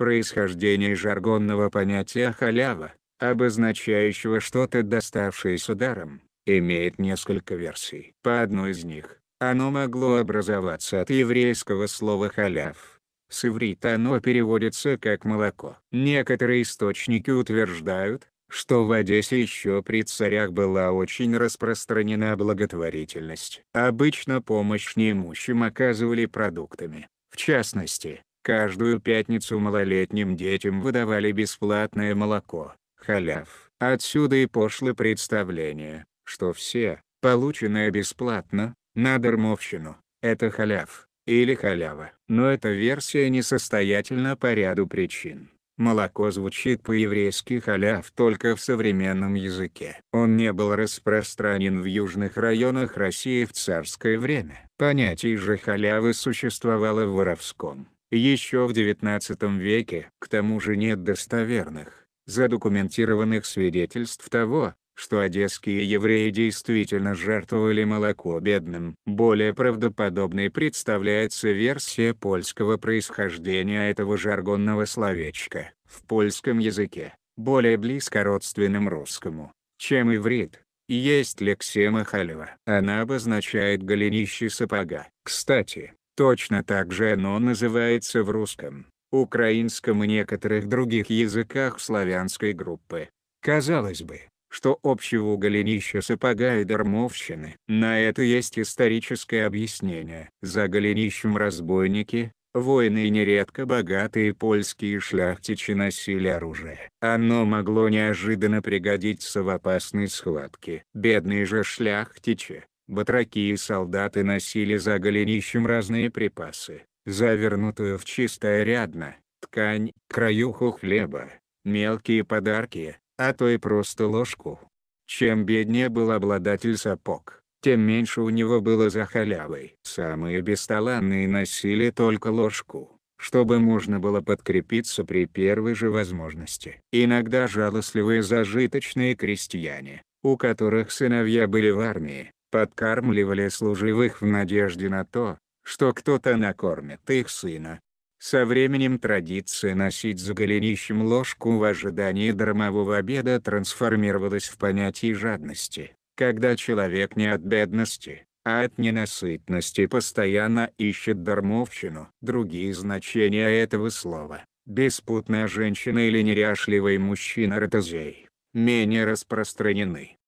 Происхождение жаргонного понятия «халява», обозначающего что-то доставшееся даром, имеет несколько версий. По одной из них, оно могло образоваться от еврейского слова «халяв», с иврита оно переводится как «молоко». Некоторые источники утверждают, что в Одессе еще при царях была очень распространена благотворительность. Обычно помощь неимущим оказывали продуктами. В частности, Каждую пятницу малолетним детям выдавали бесплатное молоко, халяв. Отсюда и пошло представление, что все, полученное бесплатно, на дармовщину, это халяв, или халява. Но эта версия несостоятельна по ряду причин. Молоко звучит по-еврейски халяв только в современном языке. Он не был распространен в южных районах России в царское время. Понятие же халявы существовало в воровском еще в XIX веке, к тому же нет достоверных, задокументированных свидетельств того, что одесские евреи действительно жертвовали молоко бедным. Более правдоподобной представляется версия польского происхождения этого жаргонного словечка. В польском языке, более близко родственным русскому, чем иврит, есть лексема халева. Она обозначает голенище сапога. Кстати, Точно так же оно называется в русском, украинском и некоторых других языках славянской группы. Казалось бы, что общего у голенища сапога и дармовщины. На это есть историческое объяснение. За голенищем разбойники, воины и нередко богатые польские шляхтичи носили оружие. Оно могло неожиданно пригодиться в опасной схватке. Бедные же шляхтичи, Батраки и солдаты носили за голенищем разные припасы, завернутую в чистое рядно, ткань, краюху хлеба, мелкие подарки, а то и просто ложку. Чем беднее был обладатель сапог, тем меньше у него было за халявой. Самые бесталанные носили только ложку, чтобы можно было подкрепиться при первой же возможности. Иногда жалостливые зажиточные крестьяне, у которых сыновья были в армии, подкармливали служивых в надежде на то, что кто-то накормит их сына. Со временем традиция носить за голенищем ложку в ожидании дармового обеда трансформировалась в понятие жадности, когда человек не от бедности, а от ненасытности постоянно ищет дармовщину. Другие значения этого слова – беспутная женщина или неряшливый мужчина-ротозей – менее распространены.